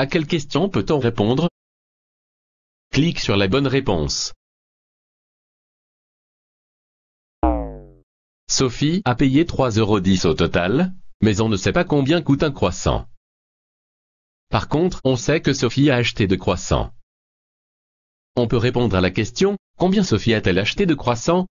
À quelle question peut-on répondre Clique sur la bonne réponse. Sophie a payé 3,10€ au total, mais on ne sait pas combien coûte un croissant. Par contre, on sait que Sophie a acheté de croissants. On peut répondre à la question, combien Sophie a-t-elle acheté de croissants